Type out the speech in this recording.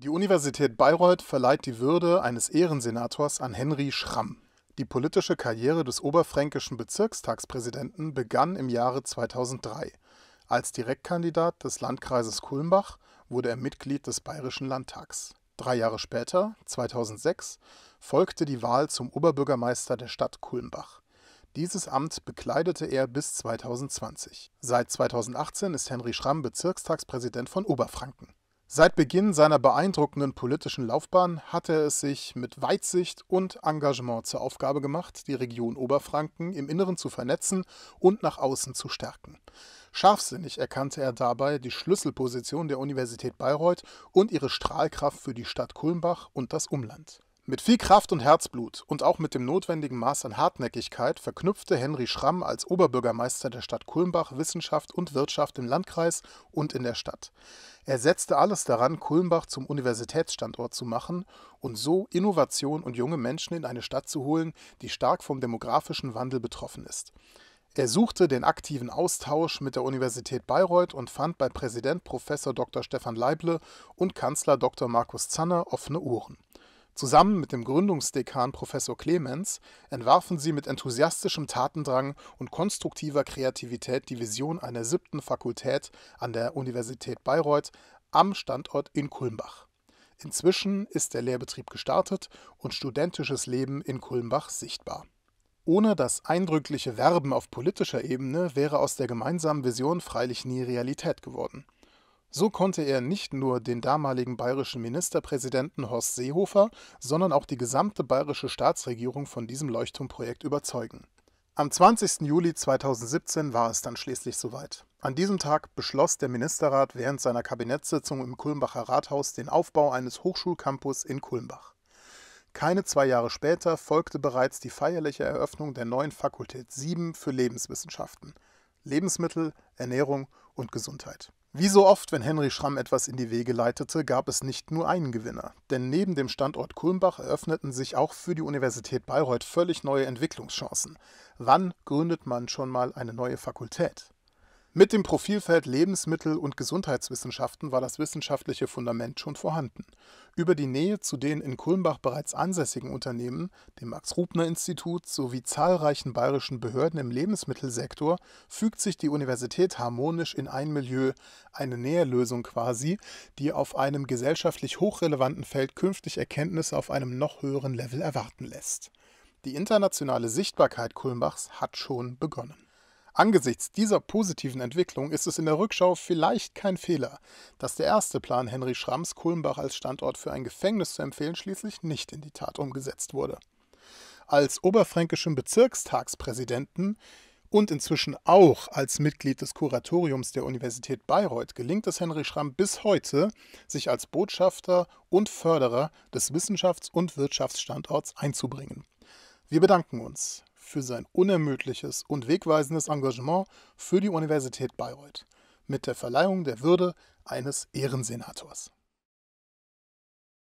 Die Universität Bayreuth verleiht die Würde eines Ehrensenators an Henry Schramm. Die politische Karriere des oberfränkischen Bezirkstagspräsidenten begann im Jahre 2003. Als Direktkandidat des Landkreises Kulmbach wurde er Mitglied des Bayerischen Landtags. Drei Jahre später, 2006, folgte die Wahl zum Oberbürgermeister der Stadt Kulmbach. Dieses Amt bekleidete er bis 2020. Seit 2018 ist Henry Schramm Bezirkstagspräsident von Oberfranken. Seit Beginn seiner beeindruckenden politischen Laufbahn hatte er es sich mit Weitsicht und Engagement zur Aufgabe gemacht, die Region Oberfranken im Inneren zu vernetzen und nach außen zu stärken. Scharfsinnig erkannte er dabei die Schlüsselposition der Universität Bayreuth und ihre Strahlkraft für die Stadt Kulmbach und das Umland. Mit viel Kraft und Herzblut und auch mit dem notwendigen Maß an Hartnäckigkeit verknüpfte Henry Schramm als Oberbürgermeister der Stadt Kulmbach Wissenschaft und Wirtschaft im Landkreis und in der Stadt. Er setzte alles daran, Kulmbach zum Universitätsstandort zu machen und so Innovation und junge Menschen in eine Stadt zu holen, die stark vom demografischen Wandel betroffen ist. Er suchte den aktiven Austausch mit der Universität Bayreuth und fand bei Präsident Prof. Dr. Stefan Leible und Kanzler Dr. Markus Zanner offene Ohren. Zusammen mit dem Gründungsdekan Professor Clemens entwarfen sie mit enthusiastischem Tatendrang und konstruktiver Kreativität die Vision einer siebten Fakultät an der Universität Bayreuth am Standort in Kulmbach. Inzwischen ist der Lehrbetrieb gestartet und studentisches Leben in Kulmbach sichtbar. Ohne das eindrückliche Werben auf politischer Ebene wäre aus der gemeinsamen Vision freilich nie Realität geworden. So konnte er nicht nur den damaligen bayerischen Ministerpräsidenten Horst Seehofer, sondern auch die gesamte bayerische Staatsregierung von diesem Leuchtturmprojekt überzeugen. Am 20. Juli 2017 war es dann schließlich soweit. An diesem Tag beschloss der Ministerrat während seiner Kabinettssitzung im Kulmbacher Rathaus den Aufbau eines Hochschulcampus in Kulmbach. Keine zwei Jahre später folgte bereits die feierliche Eröffnung der neuen Fakultät 7 für Lebenswissenschaften, Lebensmittel, Ernährung und Gesundheit. Wie so oft, wenn Henry Schramm etwas in die Wege leitete, gab es nicht nur einen Gewinner. Denn neben dem Standort Kulmbach eröffneten sich auch für die Universität Bayreuth völlig neue Entwicklungschancen. Wann gründet man schon mal eine neue Fakultät? Mit dem Profilfeld Lebensmittel- und Gesundheitswissenschaften war das wissenschaftliche Fundament schon vorhanden. Über die Nähe zu den in Kulmbach bereits ansässigen Unternehmen, dem Max-Rubner-Institut sowie zahlreichen bayerischen Behörden im Lebensmittelsektor fügt sich die Universität harmonisch in ein Milieu, eine Näherlösung quasi, die auf einem gesellschaftlich hochrelevanten Feld künftig Erkenntnisse auf einem noch höheren Level erwarten lässt. Die internationale Sichtbarkeit Kulmbachs hat schon begonnen. Angesichts dieser positiven Entwicklung ist es in der Rückschau vielleicht kein Fehler, dass der erste Plan, Henry Schramms Kulmbach als Standort für ein Gefängnis zu empfehlen, schließlich nicht in die Tat umgesetzt wurde. Als oberfränkischen Bezirkstagspräsidenten und inzwischen auch als Mitglied des Kuratoriums der Universität Bayreuth gelingt es Henry Schramm bis heute, sich als Botschafter und Förderer des Wissenschafts- und Wirtschaftsstandorts einzubringen. Wir bedanken uns für sein unermüdliches und wegweisendes Engagement für die Universität Bayreuth mit der Verleihung der Würde eines Ehrensenators.